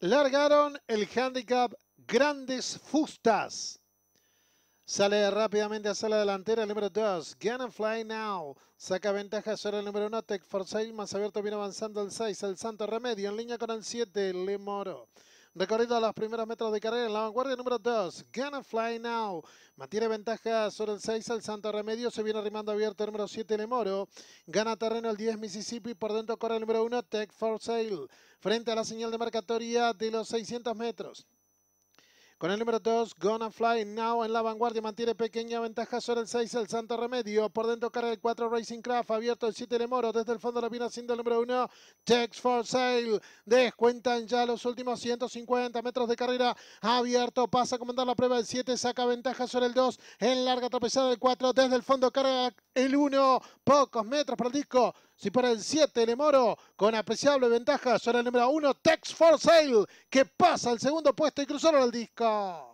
Largaron el handicap Grandes Fustas. Sale rápidamente hacia la delantera el número 2, Gun Fly Now. Saca ventaja sobre el número 1, Tech for Sale. Más abierto viene avanzando el 6, el Santo Remedio. En línea con el 7, Moro recorrido a las primeras metros de carrera en la vanguardia número 2, Gana Fly Now, mantiene ventaja sobre el 6, el Santo Remedio, se viene arrimando abierto el número 7, Lemoro, gana terreno el 10, Mississippi, por dentro corre el número 1, Tech for Sale, frente a la señal de marcatoria de los 600 metros. Con el número 2, Gonna Fly Now en la vanguardia, mantiene pequeña ventaja sobre el 6, el Santo Remedio. Por dentro carga el 4, Racing Craft, abierto el 7 Lemoro Moro. Desde el fondo la viene haciendo el número 1, Tex for Sale. Descuentan ya los últimos 150 metros de carrera. Abierto, pasa a comandar la prueba el 7, saca ventaja sobre el 2. En larga tropezada el 4, desde el fondo carga el 1. Pocos metros para el disco. Si para el 7 Lemoro, con apreciable ventaja sobre el número 1, Tex for Sale, que pasa al segundo puesto y cruzaron el disco. America.